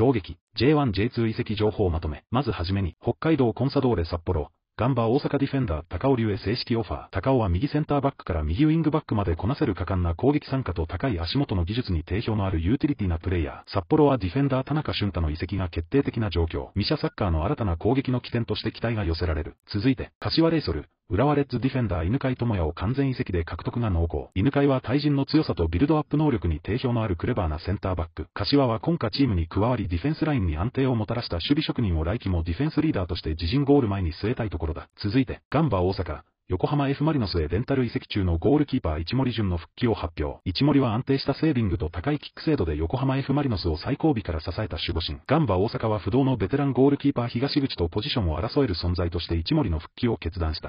衝撃、J1、J2 移籍情報まとめ。まずはじめに、北海道コンサドーレ札幌、ガンバ大阪ディフェンダー高尾流へ正式オファー。高尾は右センターバックから右ウィングバックまでこなせる果敢な攻撃参加と高い足元の技術に定評のあるユーティリティなプレイヤー。札幌はディフェンダー田中俊太の移籍が決定的な状況。ミシャサッカーの新たな攻撃の起点として期待が寄せられる。続いて、柏レイソル。浦和レッズディフェンダー犬飼智也を完全移籍で獲得が濃厚。犬飼は対人の強さとビルドアップ能力に定評のあるクレバーなセンターバック。柏は今夏チームに加わりディフェンスラインに安定をもたらした守備職人を来季もディフェンスリーダーとして自陣ゴール前に据えたいところだ。続いて、ガンバ大阪。横浜 F・ マリノスへレンタル移籍中のゴールキーパー一森潤の復帰を発表。一森は安定したセービングと高いキック精度で横浜 F・ マリノスを最後尾から支えた守護神。ガンバ大阪は不動のベテランゴールキーパー東口とポジションを争える存在として一森の復帰を決断した。